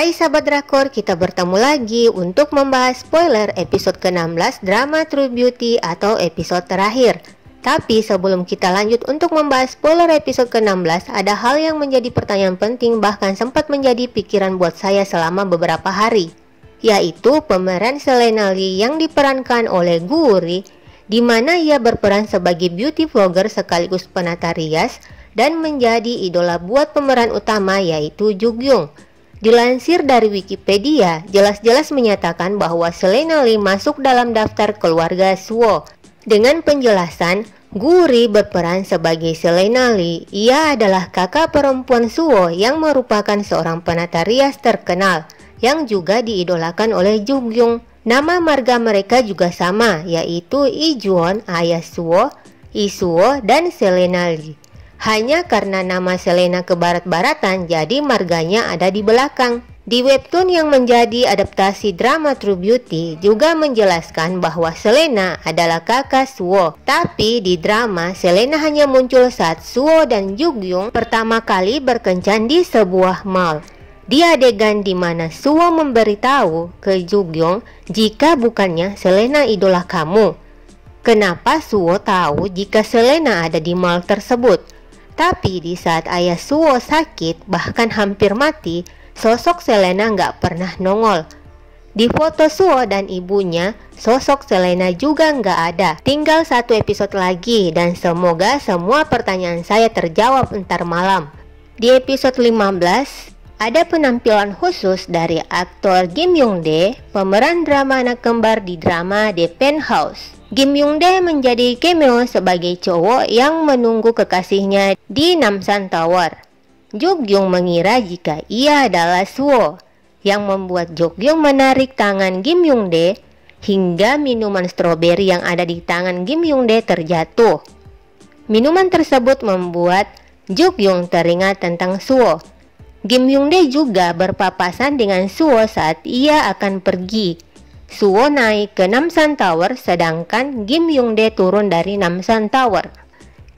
Hai sahabat drakor, kita bertemu lagi untuk membahas spoiler episode ke-16 drama True Beauty atau episode terakhir. Tapi sebelum kita lanjut untuk membahas spoiler episode ke-16, ada hal yang menjadi pertanyaan penting bahkan sempat menjadi pikiran buat saya selama beberapa hari, yaitu pemeran Selena Lee yang diperankan oleh Guri, di mana ia berperan sebagai beauty vlogger sekaligus penata rias dan menjadi idola buat pemeran utama yaitu Jugyung. Yung Dilansir dari Wikipedia, jelas-jelas menyatakan bahwa Selena Lee masuk dalam daftar keluarga Suo. Dengan penjelasan, Guri berperan sebagai Selena Lee. Ia adalah kakak perempuan Suo yang merupakan seorang penata rias terkenal yang juga diidolakan oleh Jung Nama marga mereka juga sama, yaitu Ijuon, ayah Suo, Isuo, dan Selena Lee. Hanya karena nama Selena ke barat-baratan, jadi marganya ada di belakang. Di webtoon yang menjadi adaptasi drama True Beauty juga menjelaskan bahwa Selena adalah kakak Suo. Tapi di drama, Selena hanya muncul saat Suo dan Jugyung pertama kali berkencan di sebuah mall. Di adegan di mana Suwo memberitahu ke Jugyung jika bukannya Selena idola kamu. Kenapa Suwo tahu jika Selena ada di mall tersebut? Tapi di saat ayah Suo sakit, bahkan hampir mati, sosok Selena nggak pernah nongol. Di foto Suo dan ibunya, sosok Selena juga nggak ada. Tinggal satu episode lagi dan semoga semua pertanyaan saya terjawab entar malam. Di episode 15, ada penampilan khusus dari aktor Kim Yong Dae, pemeran drama anak kembar di drama The Penthouse. Kim Yong Dae menjadi cameo sebagai cowok yang menunggu kekasihnya di Namsan Tower. Jok Yong mengira jika ia adalah Suo, yang membuat Jok Yong menarik tangan Kim Yong Dae hingga minuman stroberi yang ada di tangan Kim Yong Dae terjatuh. Minuman tersebut membuat Jok Yong teringat tentang Suo. Kim Yong Dae juga berpapasan dengan Suo saat ia akan pergi Suwo naik ke Namsan Tower sedangkan Kim Yong Dae turun dari Namsan Tower.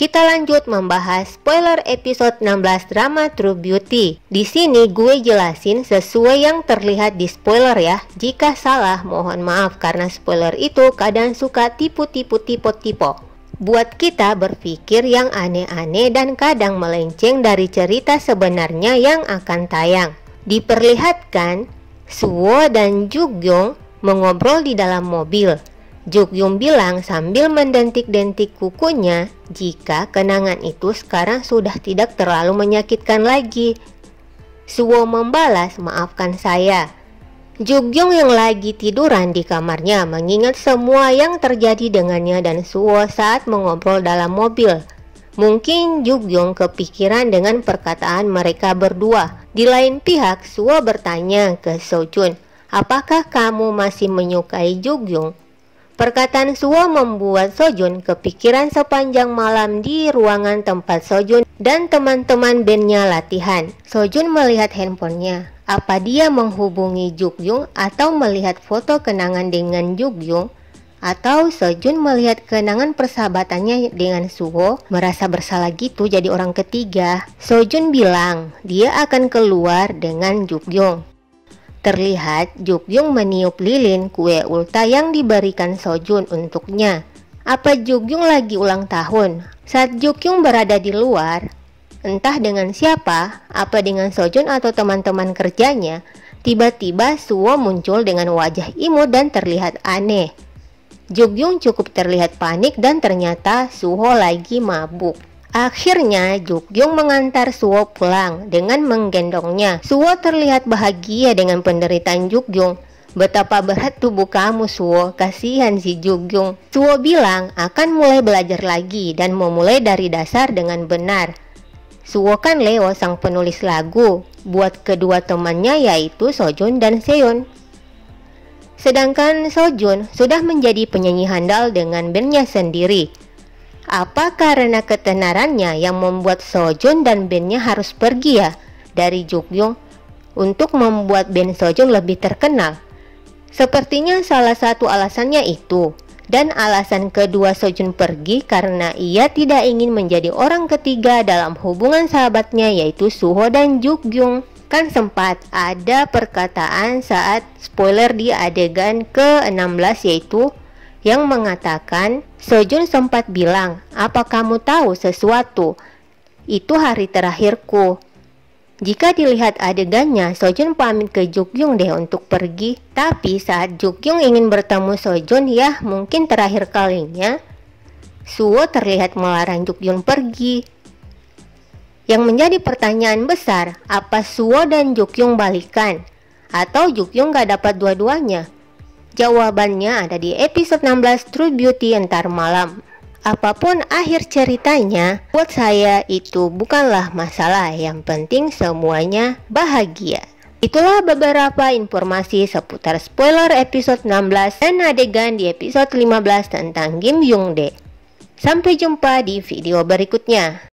Kita lanjut membahas spoiler episode 16 drama True Beauty. Di sini gue jelasin sesuai yang terlihat di spoiler ya. Jika salah mohon maaf karena spoiler itu kadang suka tipu-tipu-tipu-tipu buat kita berpikir yang aneh-aneh dan kadang melenceng dari cerita sebenarnya yang akan tayang. Diperlihatkan Suwo dan Jugyong mengobrol di dalam mobil. Juk Yum bilang sambil mendentik-dentik kukunya jika kenangan itu sekarang sudah tidak terlalu menyakitkan lagi. Suwo membalas maafkan saya. Juk Yong yang lagi tiduran di kamarnya mengingat semua yang terjadi dengannya dan Suwo saat mengobrol dalam mobil. Mungkin Juk Yong kepikiran dengan perkataan mereka berdua. Di lain pihak, Suwo bertanya ke Sojun, apakah kamu masih menyukai Jugyung? Perkataan Suo membuat Sojun kepikiran sepanjang malam di ruangan tempat Sojun dan teman-teman bandnya latihan. Sojun melihat handphonenya. Apa dia menghubungi Jukyung atau melihat foto kenangan dengan Jukyung? Atau Sojun melihat kenangan persahabatannya dengan Suho merasa bersalah gitu jadi orang ketiga. Sojun bilang dia akan keluar dengan Jukyung Terlihat Jukyung meniup lilin kue ulta yang diberikan Sojun untuknya. Apa Jukyung lagi ulang tahun? Saat Jukyung berada di luar, entah dengan siapa, apa dengan Sojun atau teman-teman kerjanya, tiba-tiba Suwo muncul dengan wajah imut dan terlihat aneh. Jukyung cukup terlihat panik dan ternyata Suho lagi mabuk. Akhirnya, Jukyung mengantar Suwo pulang dengan menggendongnya. Suwo terlihat bahagia dengan penderitaan Jukyung. Betapa berat tubuh kamu Suwo, kasihan si Jukyung. Suwo bilang akan mulai belajar lagi dan memulai dari dasar dengan benar. Suwo kan Leo sang penulis lagu buat kedua temannya yaitu Sojun dan Seon. Sedangkan Sojun sudah menjadi penyanyi handal dengan bandnya sendiri. Apa karena ketenarannya yang membuat Sojun dan bandnya harus pergi ya dari Jukyung untuk membuat band Sojun lebih terkenal? Sepertinya salah satu alasannya itu. Dan alasan kedua Sojun pergi karena ia tidak ingin menjadi orang ketiga dalam hubungan sahabatnya yaitu Suho dan Jukyung. Kan sempat ada perkataan saat spoiler di adegan ke-16 yaitu yang mengatakan Sojun sempat bilang, apa kamu tahu sesuatu? Itu hari terakhirku. Jika dilihat adegannya, Sojun pamit ke Jukyung deh untuk pergi. Tapi saat Jukyung ingin bertemu Sojun, ya mungkin terakhir kalinya, Suwo terlihat melarang Jukyung pergi. Yang menjadi pertanyaan besar, apa Suwo dan Jukyung balikan? Atau Jukyung gak dapat dua-duanya? Jawabannya ada di episode 16 True Beauty Entar Malam. Apapun akhir ceritanya, buat saya itu bukanlah masalah. Yang penting semuanya bahagia. Itulah beberapa informasi seputar spoiler episode 16 dan adegan di episode 15 tentang Kim jong De. Sampai jumpa di video berikutnya.